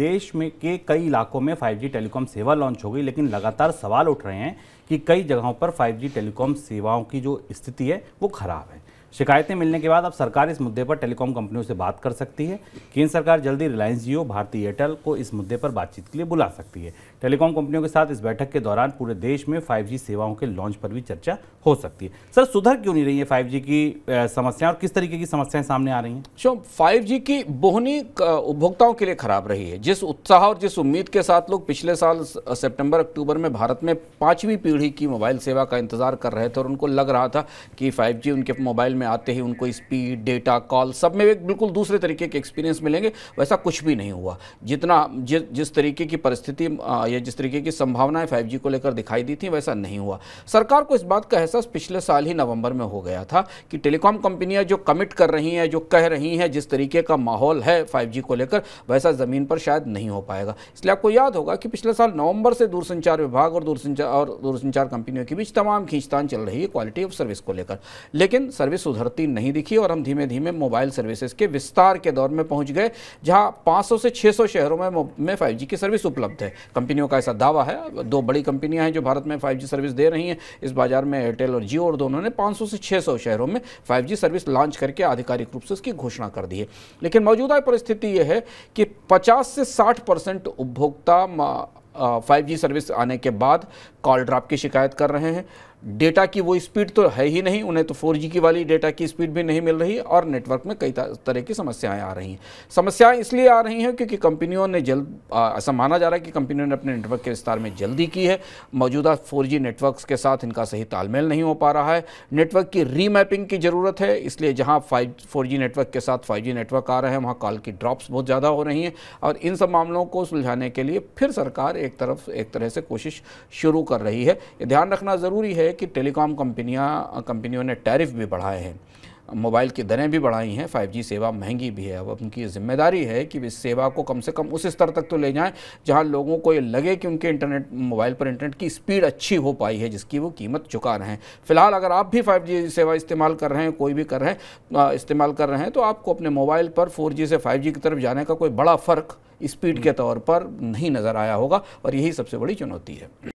देश में के कई इलाकों में 5G टेलीकॉम सेवा लॉन्च हो गई लेकिन लगातार सवाल उठ रहे हैं कि कई जगहों पर 5G टेलीकॉम सेवाओं की जो स्थिति है वो खराब है शिकायतें मिलने के बाद अब सरकार इस मुद्दे पर टेलीकॉम कंपनियों से बात कर सकती है केंद्र सरकार जल्दी रिलायंस जियो भारतीय एयरटेल को इस मुद्दे पर बातचीत के लिए बुला सकती है टेलीकॉम कंपनियों के साथ इस बैठक के दौरान पूरे देश में फाइव सेवाओं के लॉन्च पर भी चर्चा हो सकती है सर सुधर क्यों नहीं रही है फाइव की समस्या और किस तरीके की समस्याएं सामने आ रही हैं शो फाइव की बोहनी उपभोक्ताओं के लिए खराब रही है जिस उत्साह और जिस उम्मीद के साथ लोग पिछले साल सेप्टेम्बर अक्टूबर में भारत में पांचवी पीढ़ी की मोबाइल सेवा का इंतजार कर रहे थे और उनको लग रहा था कि फाइव उनके मोबाइल में में आते ही उनको स्पीड डेटा कॉल सब में एक बिल्कुल दूसरे तरीके के एक्सपीरियंस मिलेंगे वैसा कुछ भी नहीं हुआ जितना जि, जिस तरीके की परिस्थिति या जिस तरीके की संभावनाएं फाइव को लेकर दिखाई दी थी वैसा नहीं हुआ सरकार को इस बात का एहसास पिछले साल ही नवंबर में हो गया था कि टेलीकॉम कंपनियां जो कमिट कर रही हैं जो कह रही हैं जिस तरीके का माहौल है फाइव को लेकर वैसा ज़मीन पर शायद नहीं हो पाएगा इसलिए आपको याद होगा कि पिछले साल नवंबर से दूरसंचार विभाग और दूरसंचार और दूरसंचार कंपनियों के बीच तमाम खींचतान चल रही है क्वालिटी ऑफ सर्विस को लेकर लेकिन सर्विस सुधरती नहीं दिखी और हम धीमे धीमे मोबाइल सर्विसेज के विस्तार के दौर में पहुंच गए जहां 500 से 600 शहरों में में 5G की सर्विस उपलब्ध है कंपनियों का ऐसा दावा है दो बड़ी कंपनियां हैं जो भारत में 5G सर्विस दे रही हैं इस बाजार में एयरटेल और जियो और दोनों ने पाँच से छः शहरों में फाइव सर्विस लॉन्च करके आधिकारिक रूप से उसकी घोषणा कर दी है लेकिन मौजूदा परिस्थिति यह है कि पचास से साठ परसेंट उपभोक्ता 5G सर्विस आने के बाद कॉल ड्राप की शिकायत कर रहे हैं डेटा की वो स्पीड तो है ही नहीं उन्हें तो 4G की वाली डेटा की स्पीड भी नहीं मिल रही और नेटवर्क में कई तरह की समस्याएं आ रही हैं समस्याएं इसलिए आ रही हैं क्योंकि कंपनियों ने जल्द ऐसा माना जा रहा है कि कंपनियों ने अपने नेटवर्क के विस्तार में जल्दी की है मौजूदा 4G नेटवर्क्स के साथ इनका सही तालमेल नहीं हो पा रहा है नेटवर्क की रीमैपिंग की ज़रूरत है इसलिए जहाँ फाइव फोर नेटवर्क के साथ फाइव नेटवर्क आ रहे हैं वहाँ कॉल की ड्रॉप्स बहुत ज़्यादा हो रही हैं और इन सब मामलों को सुलझाने के लिए फिर सरकार एक तरफ एक तरह से कोशिश शुरू कर रही है ध्यान रखना ज़रूरी है कि टेलीकॉम कंपनियां कंपनियों ने टैरिफ भी बढ़ाए हैं मोबाइल की दरें भी बढ़ाई हैं 5G सेवा महंगी भी है अब उनकी जिम्मेदारी है कि इस सेवा को कम से कम उस स्तर तक तो ले जाएं जहां लोगों को ये लगे कि उनके इंटरनेट मोबाइल पर इंटरनेट की स्पीड अच्छी हो पाई है जिसकी वो कीमत चुका रहे हैं फिलहाल अगर आप भी 5G सेवा इस्तेमाल कर रहे हैं कोई भी कर रहे हैं इस्तेमाल कर रहे हैं तो आपको अपने मोबाइल पर फोर से फाइव की तरफ जाने का कोई बड़ा फ़र्क स्पीड के तौर पर नहीं नज़र आया होगा और यही सबसे बड़ी चुनौती है